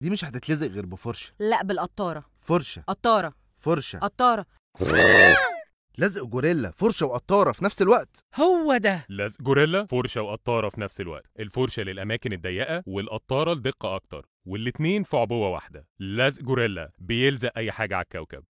دي مش هتتلزق غير بفرشه لا بالقطاره فرشه قطاره فرشه قطاره لزق جوريلا فرشه وقطاره في نفس الوقت هو ده لزق جوريلا فرشه وقطاره في نفس الوقت الفرشه للاماكن الضيقه والقطاره لدقه اكتر والاتنين في عبوه واحده لزق جوريلا بيلزق اي حاجه على الكوكب